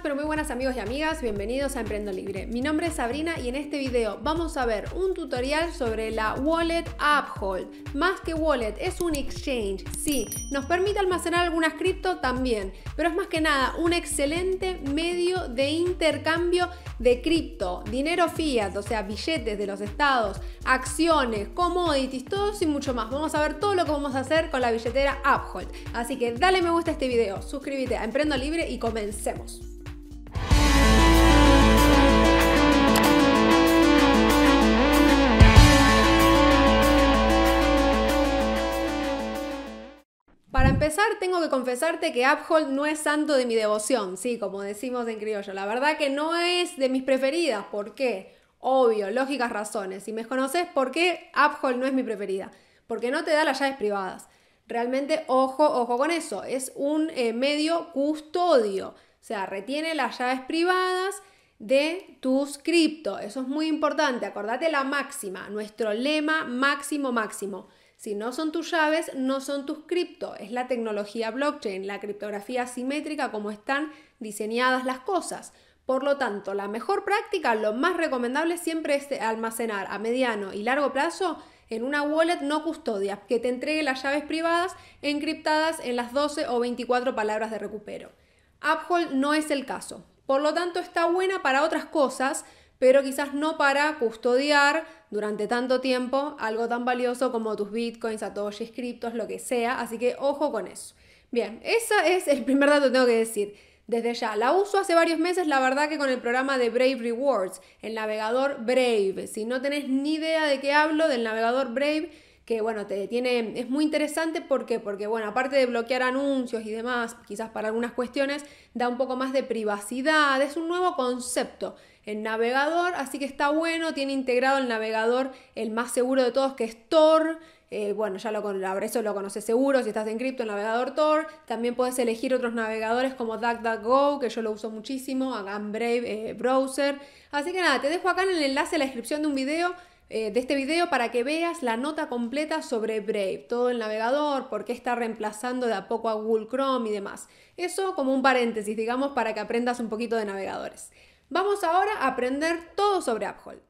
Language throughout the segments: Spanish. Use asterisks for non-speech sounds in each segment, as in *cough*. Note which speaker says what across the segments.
Speaker 1: pero muy buenas amigos y amigas, bienvenidos a Emprendo Libre. Mi nombre es Sabrina y en este video vamos a ver un tutorial sobre la Wallet Uphold. Más que Wallet, es un exchange, sí, nos permite almacenar algunas cripto también, pero es más que nada un excelente medio de intercambio de cripto, dinero fiat, o sea, billetes de los estados, acciones, commodities, todos y mucho más. Vamos a ver todo lo que vamos a hacer con la billetera Uphold. Así que dale me gusta a este video, suscríbete a Emprendo Libre y comencemos. tengo que confesarte que Uphold no es santo de mi devoción, sí, como decimos en criollo. La verdad que no es de mis preferidas. ¿Por qué? Obvio, lógicas razones. Si me conoces, ¿por qué Uphold no es mi preferida? Porque no te da las llaves privadas. Realmente, ojo, ojo con eso. Es un eh, medio custodio. O sea, retiene las llaves privadas de tus cripto. Eso es muy importante. Acordate la máxima, nuestro lema máximo máximo. Si no son tus llaves, no son tus cripto. Es la tecnología blockchain, la criptografía simétrica, como están diseñadas las cosas. Por lo tanto, la mejor práctica, lo más recomendable siempre es almacenar a mediano y largo plazo en una wallet no custodia que te entregue las llaves privadas encriptadas en las 12 o 24 palabras de recupero. Uphold no es el caso. Por lo tanto, está buena para otras cosas, pero quizás no para custodiar durante tanto tiempo algo tan valioso como tus bitcoins, satoshis, criptos, lo que sea. Así que ojo con eso. Bien, ese es el primer dato que tengo que decir. Desde ya, la uso hace varios meses, la verdad que con el programa de Brave Rewards, el navegador Brave. Si no tenés ni idea de qué hablo, del navegador Brave, que bueno, te tiene, es muy interesante ¿por qué? porque bueno, aparte de bloquear anuncios y demás, quizás para algunas cuestiones, da un poco más de privacidad, es un nuevo concepto el navegador, así que está bueno, tiene integrado el navegador, el más seguro de todos, que es Tor. Eh, bueno, ya lo, eso lo conoces seguro, si estás en cripto, el navegador Tor. También puedes elegir otros navegadores como DuckDuckGo, que yo lo uso muchísimo, Brave eh, Browser. Así que nada, te dejo acá en el enlace a la descripción de un video eh, de este video para que veas la nota completa sobre Brave, todo el navegador, por qué está reemplazando de a poco a Google Chrome y demás. Eso como un paréntesis, digamos, para que aprendas un poquito de navegadores. Vamos ahora a aprender todo sobre Uphold.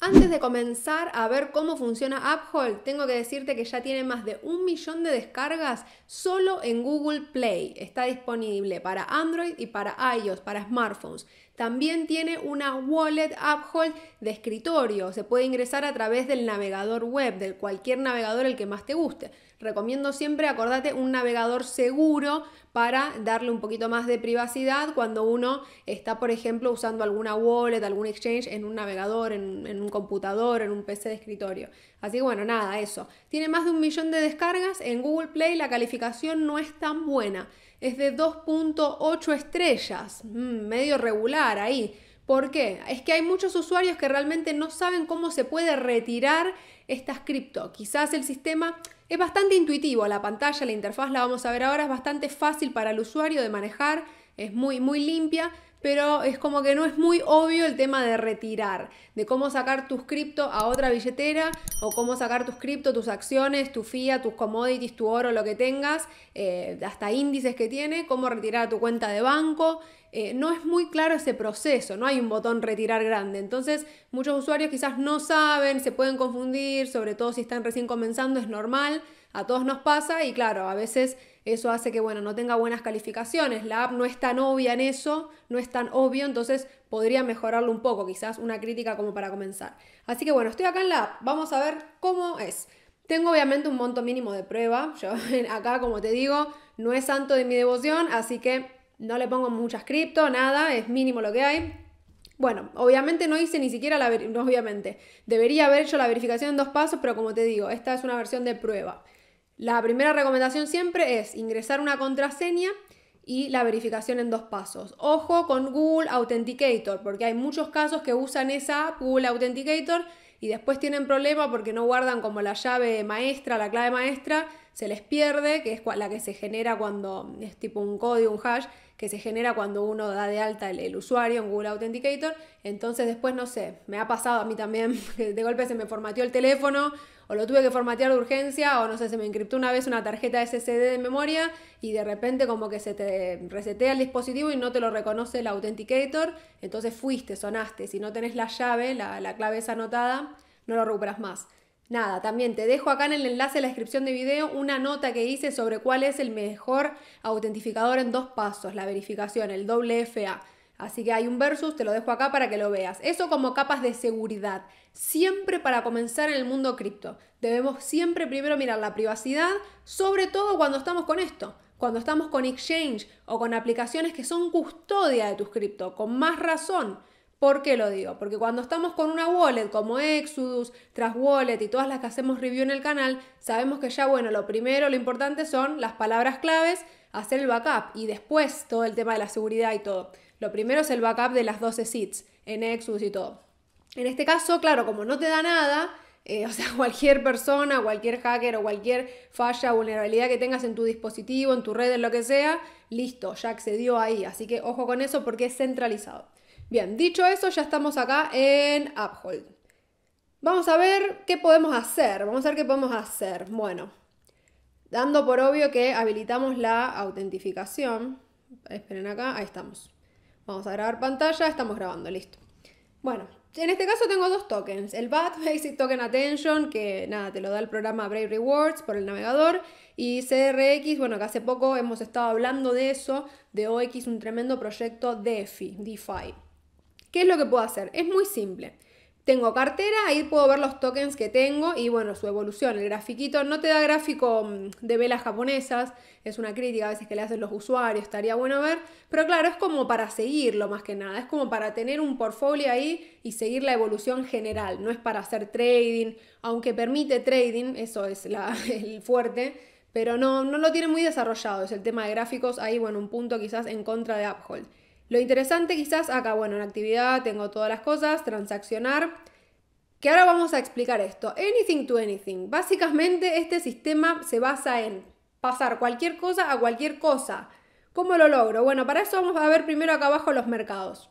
Speaker 1: Antes de comenzar a ver cómo funciona Uphold, tengo que decirte que ya tiene más de un millón de descargas solo en Google Play. Está disponible para Android y para iOS, para smartphones. También tiene una wallet Uphold de escritorio. Se puede ingresar a través del navegador web, de cualquier navegador el que más te guste. Recomiendo siempre, acordarte un navegador seguro para darle un poquito más de privacidad cuando uno está, por ejemplo, usando alguna wallet, algún exchange en un navegador, en, en un computador, en un PC de escritorio. Así que bueno, nada, eso. Tiene más de un millón de descargas. En Google Play la calificación no es tan buena es de 2.8 estrellas, mm, medio regular ahí. ¿Por qué? Es que hay muchos usuarios que realmente no saben cómo se puede retirar estas cripto. Quizás el sistema es bastante intuitivo, la pantalla, la interfaz la vamos a ver ahora, es bastante fácil para el usuario de manejar, es muy, muy limpia, pero es como que no es muy obvio el tema de retirar, de cómo sacar tus cripto a otra billetera o cómo sacar tus cripto, tus acciones, tu FIA, tus commodities, tu oro, lo que tengas, eh, hasta índices que tiene, cómo retirar a tu cuenta de banco. Eh, no es muy claro ese proceso, no hay un botón retirar grande. Entonces, muchos usuarios quizás no saben, se pueden confundir, sobre todo si están recién comenzando, es normal, a todos nos pasa y claro, a veces eso hace que, bueno, no tenga buenas calificaciones. La app no es tan obvia en eso, no es tan obvio, entonces podría mejorarlo un poco, quizás una crítica como para comenzar. Así que, bueno, estoy acá en la app, vamos a ver cómo es. Tengo obviamente un monto mínimo de prueba, yo *laughs* acá, como te digo, no es santo de mi devoción, así que no le pongo muchas cripto, nada, es mínimo lo que hay. Bueno, obviamente no hice ni siquiera la... Obviamente, debería haber hecho la verificación en dos pasos, pero como te digo, esta es una versión de prueba. La primera recomendación siempre es ingresar una contraseña y la verificación en dos pasos. Ojo con Google Authenticator, porque hay muchos casos que usan esa app, Google Authenticator, y después tienen problema porque no guardan como la llave maestra, la clave maestra, se les pierde, que es la que se genera cuando es tipo un código, un hash, que se genera cuando uno da de alta el, usuario en Google Authenticator. Entonces después, no sé, me ha pasado a mí también *laughs* de golpe se me formateó el teléfono o lo tuve que formatear de urgencia o no sé, se me encriptó una vez una tarjeta SSD de memoria y de repente como que se te resetea el dispositivo y no te lo reconoce el Authenticator. Entonces fuiste, sonaste. Si no tenés la llave, la, la clave es anotada, no lo recuperas más. Nada, también te dejo acá en el enlace de la descripción de video una nota que hice sobre cuál es el mejor autentificador en dos pasos, la verificación, el doble Así que hay un versus, te lo dejo acá para que lo veas. Eso como capas de seguridad. Siempre para comenzar en el mundo cripto. Debemos siempre primero mirar la privacidad, sobre todo cuando estamos con esto. Cuando estamos con exchange o con aplicaciones que son custodia de tus cripto, con más razón. ¿Por qué lo digo? Porque cuando estamos con una wallet como Exodus, TrasWallet Wallet y todas las que hacemos review en el canal, sabemos que ya, bueno, lo primero, lo importante son las palabras claves, hacer el backup y después todo el tema de la seguridad y todo. Lo primero es el backup de las 12 seats en Exodus y todo. En este caso, claro, como no te da nada, eh, *laughs* o sea, cualquier persona, cualquier hacker o cualquier falla o vulnerabilidad que tengas en tu dispositivo, en tu red, en lo que sea, listo, ya accedió ahí. Así que ojo con eso porque es centralizado. Bien, dicho eso, ya estamos acá en Uphold. Vamos a ver qué podemos hacer. Vamos a ver qué podemos hacer. Bueno, dando por obvio que habilitamos la autentificación. Esperen acá, ahí estamos. Vamos a grabar pantalla, estamos grabando, listo. Bueno, en este caso tengo dos tokens, el BAT Basic Token Attention, que nada, te lo da el programa Brave Rewards por el navegador, y CRX, bueno, que hace poco hemos estado hablando de eso, de OX, un tremendo proyecto DeFi, DeFi. ¿Qué es lo que puedo hacer? Es muy simple. Tengo cartera, ahí puedo ver los tokens que tengo y bueno, su evolución. El grafiquito no te da gráfico mm, de velas japonesas, es una crítica a veces que le hacen los usuarios, estaría bueno ver, pero claro, es como para seguirlo más que nada, es como para tener un portfolio ahí y seguir la evolución general, no es para hacer trading, aunque permite trading, eso es *laughs* el fuerte, pero no, no lo tiene muy desarrollado, es el tema de gráficos, ahí bueno, un punto quizás en contra de Uphold. Lo interesante quizás acá, bueno, en actividad tengo todas las cosas, transaccionar, que ahora vamos a explicar esto. Anything to anything. Básicamente este sistema se basa en pasar cualquier cosa a cualquier cosa. ¿Cómo lo logro? Bueno, para eso vamos a ver primero acá abajo los mercados.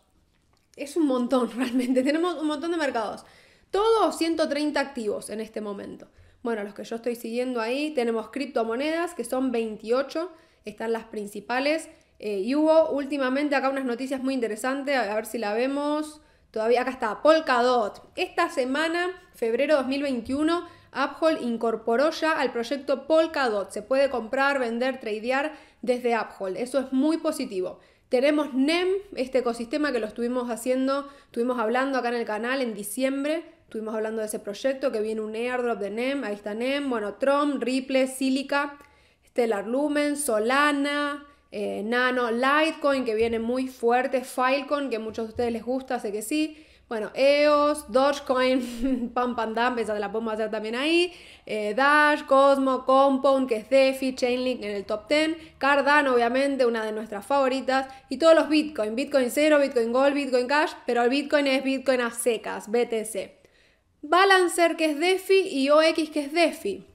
Speaker 1: Es un montón *laughs* realmente, tenemos un montón de mercados. Todos 130 activos en este momento. Bueno, los que yo estoy siguiendo ahí, tenemos criptomonedas, que son 28, están las principales. Eh, y hubo últimamente acá unas noticias muy interesantes, a ver si la vemos. Todavía acá está, Polkadot. Esta semana, febrero 2021, Uphold incorporó ya al proyecto Polkadot. Se puede comprar, vender, tradear desde Uphold. Eso es muy positivo. Tenemos NEM, este ecosistema que lo estuvimos haciendo, estuvimos hablando acá en el canal en diciembre. Estuvimos hablando de ese proyecto que viene un airdrop de NEM. Ahí está NEM, bueno, Trom, Ripple, Silica, Stellar Lumen, Solana, eh, Nano, Litecoin, que viene muy fuerte, Filecoin, que a muchos de ustedes les gusta, sé que sí. Bueno, EOS, Dogecoin, *laughs* Pam Pam Dam, esa la podemos hacer también ahí. Eh, Dash, Cosmo, Compound, que es DeFi, Chainlink en el top 10. Cardano, obviamente, una de nuestras favoritas. Y todos los Bitcoin, Bitcoin 0, Bitcoin Gold, Bitcoin Cash, pero el Bitcoin es Bitcoin a secas, BTC. Balancer, que es DeFi, y OX, que es DeFi.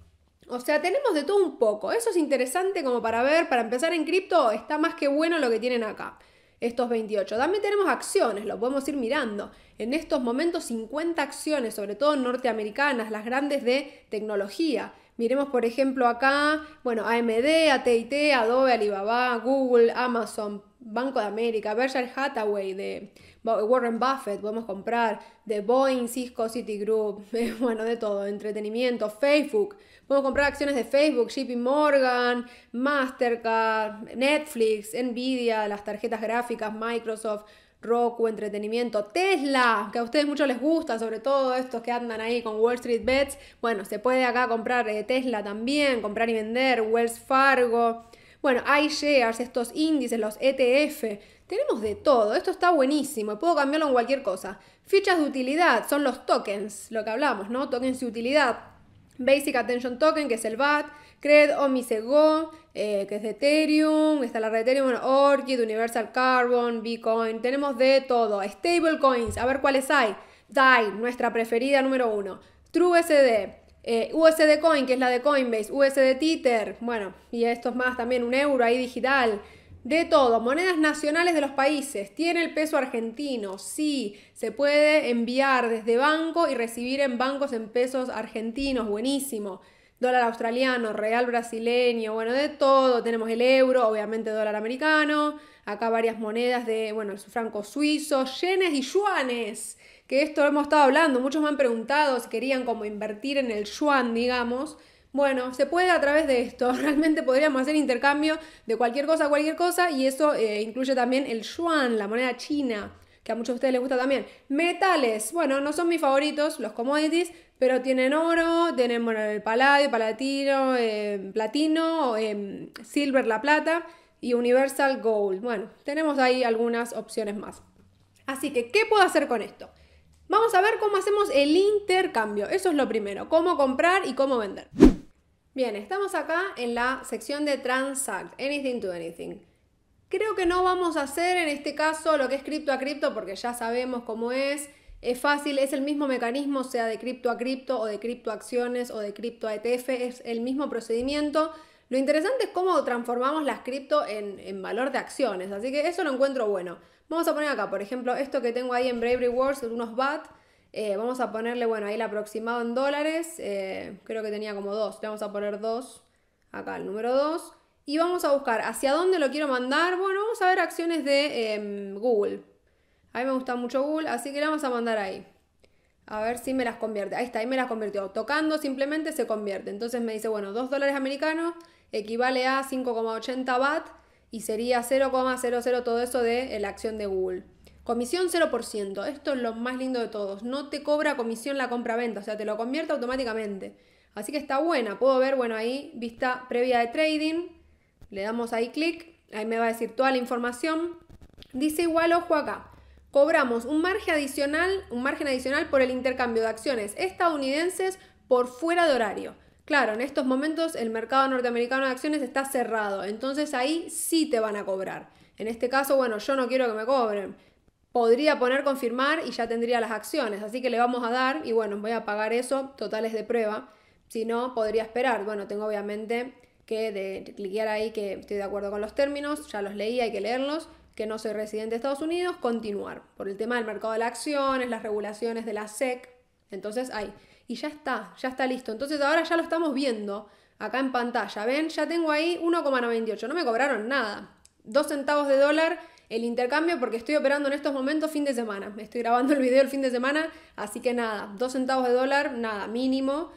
Speaker 1: O sea, tenemos de todo un poco. Eso es interesante como para ver, para empezar en cripto, está más que bueno lo que tienen acá. Estos 28. También tenemos acciones, lo podemos ir mirando. En estos momentos 50 acciones, sobre todo norteamericanas, las grandes de tecnología. Miremos, por ejemplo, acá, bueno, AMD, ATT, Adobe, Alibaba, Google, Amazon, Banco de América, Berkshire Hathaway, de Warren Buffett, podemos comprar, de Boeing, Cisco, Citigroup, *laughs* eh, bueno, de todo, entretenimiento, Facebook, podemos comprar acciones de Facebook, JP Morgan, Mastercard, Netflix, Nvidia, las tarjetas gráficas, Microsoft, Roku, entretenimiento, Tesla, que a ustedes mucho les gusta, sobre todo estos que andan ahí con Wall Street Bets. Bueno, se puede acá comprar eh, Tesla también, comprar y vender, Wells Fargo. Bueno, hay shares, estos índices, los ETF, tenemos de todo, esto está buenísimo puedo cambiarlo en cualquier cosa. Fichas de utilidad son los tokens, lo que hablamos, ¿no? Tokens de utilidad. Basic Attention Token, que es el BAT, Cred, Omisego, eh, que es de Ethereum, está la red de Ethereum, Orchid, Universal Carbon, Bitcoin, tenemos de todo. Stablecoins, a ver cuáles hay. DAI, nuestra preferida número uno. TrueSD, eh, USD Coin, que es la de Coinbase, USD Tether, bueno, y estos más también, un euro ahí digital, de todo, monedas nacionales de los países, tiene el peso argentino, sí, se puede enviar desde banco y recibir en bancos en pesos argentinos, buenísimo dólar australiano, real brasileño, bueno, de todo. Tenemos el euro, obviamente dólar americano, acá varias monedas de, bueno, el franco suizo, yenes y yuanes que esto hemos estado hablando, muchos me han preguntado si querían como invertir en el yuan, digamos. Bueno, se puede a través de esto. *laughs* Realmente podríamos hacer intercambio de cualquier cosa a cualquier cosa y eso eh, incluye también el yuan, la moneda china, que a muchos de ustedes les gusta también. Metales, bueno, no son mis favoritos, los commodities, pero tienen oro, tienen el paladio, palatino, eh, platino, eh, silver, la plata y universal gold. Bueno, tenemos ahí algunas opciones más. Así que, ¿qué puedo hacer con esto? Vamos a ver cómo hacemos el intercambio. Eso es lo primero, cómo comprar y cómo vender. Bien, estamos acá en la sección de Transact, Anything to Anything. Creo que no vamos a hacer en este caso lo que es cripto a cripto porque ya sabemos cómo es. Es fácil, es el mismo mecanismo, sea de cripto a cripto o de cripto a acciones o de cripto a ETF, es el mismo procedimiento. Lo interesante es cómo transformamos las cripto en, en valor de acciones, así que eso lo encuentro bueno. Vamos a poner acá, por ejemplo, esto que tengo ahí en Bravery Wars, unos BAT. Eh, vamos a ponerle, bueno, ahí la aproximado en dólares. Eh, creo que tenía como dos. Le vamos a poner dos. Acá el número dos. Y vamos a buscar hacia dónde lo quiero mandar. Bueno, vamos a ver acciones de em, Google. A mí me gusta mucho Google, así que le vamos a mandar ahí. A ver si me las convierte. Ahí está, ahí me las convirtió. Tocando simplemente se convierte. Entonces me dice, bueno, dos dólares americanos equivale a 5,80 BAT y sería 0,00 todo eso de eh, la acción de Google. Comisión 0%, esto es lo más lindo de todos, no te cobra comisión la compra-venta, o sea, te lo convierte automáticamente. Así que está buena, puedo ver, bueno, ahí vista previa de trading, le damos ahí clic, ahí me va a decir toda la información. Dice igual, ojo acá, cobramos un margen adicional, un margen adicional por el intercambio de acciones estadounidenses por fuera de horario. Claro, en estos momentos el mercado norteamericano de acciones está cerrado, entonces ahí sí te van a cobrar. En este caso, bueno, yo no quiero que me cobren. Podría poner confirmar y ya tendría las acciones, así que le vamos a dar y bueno, voy a pagar eso, totales de prueba. Si no, podría esperar. Bueno, tengo obviamente que de cliquear ahí que estoy de acuerdo con los términos, ya los leí, hay que leerlos, que no soy residente de Estados Unidos, continuar. Por el tema del mercado de las acciones, las regulaciones de la SEC. Entonces, ahí y ya está, ya está listo. Entonces ahora ya lo estamos viendo acá en pantalla. ¿Ven? Ya tengo ahí 1,98. No me cobraron nada. Dos centavos de dólar el intercambio porque estoy operando en estos momentos fin de semana. me Estoy grabando el video el fin de semana, así que nada, dos centavos de dólar, nada, mínimo.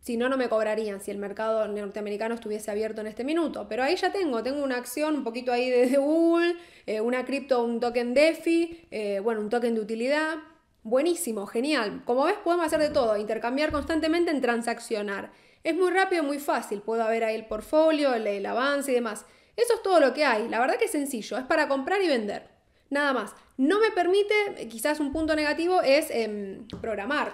Speaker 1: Si no, no me cobrarían si el mercado norteamericano estuviese abierto en este minuto. Pero ahí ya tengo, tengo una acción, un poquito ahí de Google, eh, una cripto, un token DeFi, eh, bueno, un token de utilidad. Buenísimo, genial. Como ves, podemos hacer de todo, intercambiar constantemente en transaccionar. Es muy rápido, muy fácil. Puedo ver ahí el portfolio, el, avance y demás. Eso es todo lo que hay. La verdad que es sencillo, es para comprar y vender. Nada más. No me permite, quizás un punto negativo es em, programar.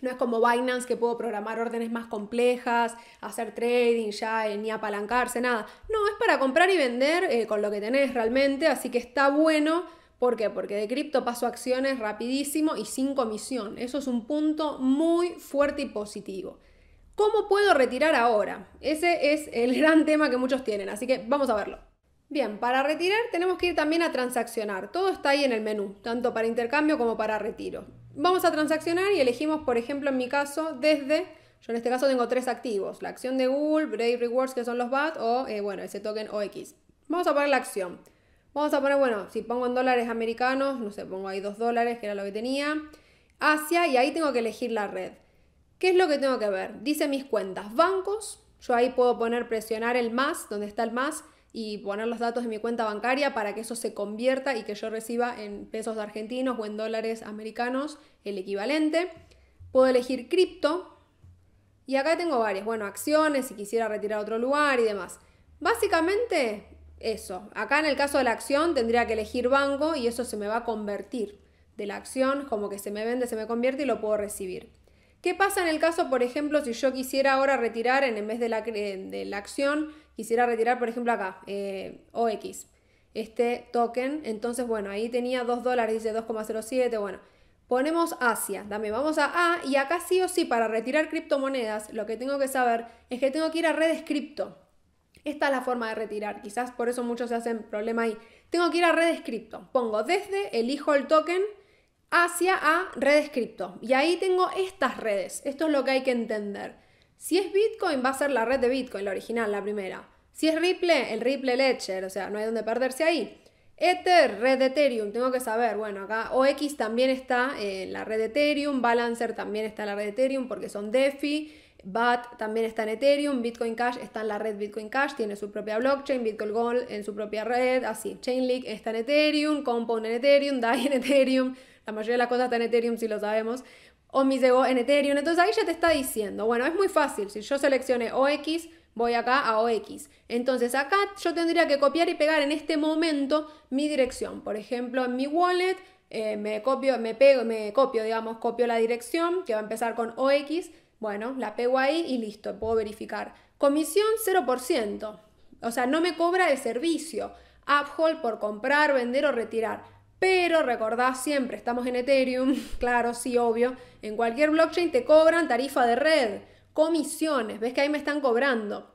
Speaker 1: No es como Binance que puedo programar órdenes más complejas, hacer trading ya, eh, ni apalancarse, nada. No, es para comprar y vender eh, con lo que tenés realmente, así que está bueno ¿Por qué? Porque de cripto paso acciones rapidísimo y sin comisión. Eso es un punto muy fuerte y positivo. ¿Cómo puedo retirar ahora? Ese es el *laughs* gran tema que muchos tienen, así que vamos a verlo. Bien, para retirar tenemos que ir también a transaccionar. Todo está ahí en el menú, tanto para intercambio como para retiro. Vamos a transaccionar y elegimos, por ejemplo, en mi caso, desde, yo en este caso tengo tres activos, la acción de Google, Brave Rewards, que son los BAT, o, eh, bueno, ese token OX. Vamos a poner la acción. Vamos a poner, bueno, si pongo en dólares americanos, no sé, pongo ahí 2 dólares, que era lo que tenía. Asia, y ahí tengo que elegir la red. ¿Qué es lo que tengo que ver? Dice mis cuentas, bancos, yo ahí puedo poner, presionar el más, donde está el más, y poner los datos de mi cuenta bancaria para que eso se convierta y que yo reciba en pesos argentinos o en dólares americanos el equivalente. Puedo elegir cripto, y acá tengo varias, bueno, acciones, si quisiera retirar a otro lugar y demás. Básicamente eso. Acá en el caso de la acción tendría que elegir banco y eso se me va a convertir de la acción, como que se me vende, se me convierte y lo puedo recibir. ¿Qué pasa en el caso, por ejemplo, si yo quisiera ahora retirar, en vez de la, de la acción, quisiera retirar, por ejemplo, acá, eh, OX, este token? Entonces, bueno, ahí tenía 2 dólares, dice 2,07, bueno. Ponemos Asia, dame, vamos a A y acá sí o sí para retirar criptomonedas lo que tengo que saber es que tengo que ir a redes cripto, esta es la forma de retirar, quizás por eso muchos se hacen problema ahí. Tengo que ir a redes cripto. Pongo desde, elijo el token hacia a redes cripto. Y ahí tengo estas redes. Esto es lo que hay que entender. Si es Bitcoin, va a ser la red de Bitcoin, la original, la primera. Si es Ripple, el Ripple Ledger, o sea, no hay donde perderse ahí. Ether, red de Ethereum, tengo que saber, bueno, acá OX también está en la red de Ethereum, Balancer también está en la red de Ethereum porque son DeFi, BAT también está en Ethereum, Bitcoin Cash está en la red Bitcoin Cash, tiene su propia blockchain, Bitcoin Gold en su propia red, así. Chainlink está en Ethereum, Compound en Ethereum, DAI en Ethereum, la mayoría de las cosas están en Ethereum si lo sabemos, Omisego en Ethereum, entonces ahí ya te está diciendo, bueno, es muy fácil, si yo seleccione OX, voy acá a OX. Entonces acá yo tendría que copiar y pegar en este momento mi dirección, por ejemplo, en mi wallet, eh, me copio, me pego, me copio, digamos, copio la dirección que va a empezar con OX bueno, la pego ahí y listo, puedo verificar. Comisión 0%. O sea, no me cobra el servicio. Uphold por comprar, vender o retirar. Pero recordad siempre, estamos en Ethereum, *laughs* claro, sí, obvio. En cualquier blockchain te cobran tarifa de red, comisiones. ¿Ves que ahí me están cobrando?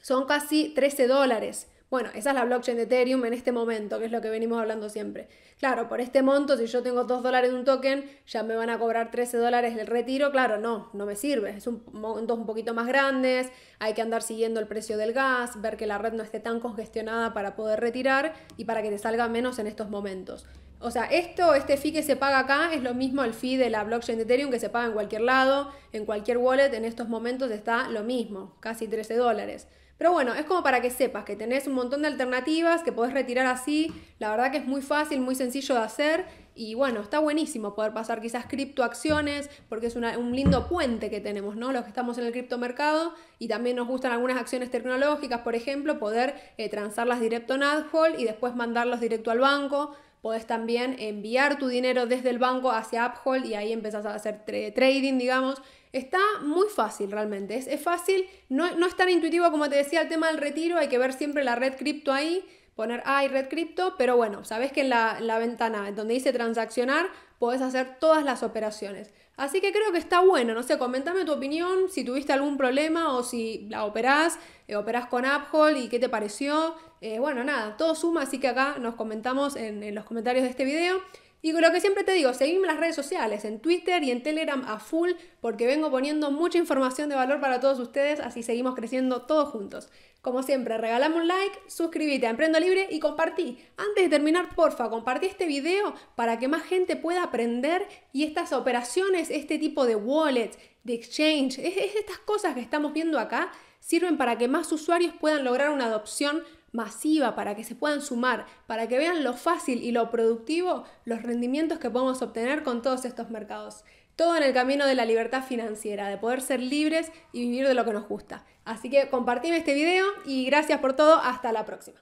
Speaker 1: Son casi 13 dólares. Bueno, esa es la blockchain de Ethereum en este momento, que es lo que venimos hablando siempre. Claro, por este monto, si yo tengo 2 dólares de un token, ya me van a cobrar 13 dólares el retiro. Claro, no, no me sirve. Es un monto un poquito más grandes, hay que andar siguiendo el precio del gas, ver que la red no esté tan congestionada para poder retirar y para que te salga menos en estos momentos. O sea, esto, este fee que se paga acá es lo mismo el fee de la blockchain de Ethereum que se paga en cualquier lado, en cualquier wallet, en estos momentos está lo mismo, casi 13 dólares. Pero bueno, es como para que sepas que tenés un montón de alternativas, que podés retirar así. La verdad que es muy fácil, muy sencillo de hacer. Y bueno, está buenísimo poder pasar quizás criptoacciones, porque es un lindo puente que tenemos, ¿no? Los que estamos en el criptomercado y también nos gustan algunas acciones tecnológicas, por ejemplo, poder eh, transarlas directo en AdHol y después mandarlas directo al banco podés también enviar tu dinero desde el banco hacia Uphold y ahí empezás a hacer trading, digamos. Está muy fácil realmente, es, fácil, no, es tan intuitivo como te decía el tema del retiro, hay que ver siempre la red cripto ahí, poner y red cripto, pero bueno, sabes que en la, la ventana donde dice transaccionar podés hacer todas las operaciones. Así que creo que está bueno, no sé, comentame tu opinión, si tuviste algún problema o si la operás, eh, operás con Apple y qué te pareció. Eh, bueno, nada, todo suma, así que acá nos comentamos en los comentarios de este video. Y lo que siempre te digo, seguime las redes sociales, en Twitter y en Telegram a full, porque vengo poniendo mucha información de valor para todos ustedes, así seguimos creciendo todos juntos. Como siempre, regalame un like, suscríbete a Emprendo Libre y compartí. Antes de terminar, porfa, compartí este video para que más gente pueda aprender y estas operaciones, este tipo de wallets, de exchange, estas cosas que estamos viendo acá, sirven para que más usuarios puedan lograr una adopción masiva para que se puedan sumar, para que vean lo fácil y lo productivo, los rendimientos que podemos obtener con todos estos mercados. Todo en el camino de la libertad financiera, de poder ser libres y vivir de lo que nos gusta. Así que compartime este video y gracias por todo. Hasta la próxima.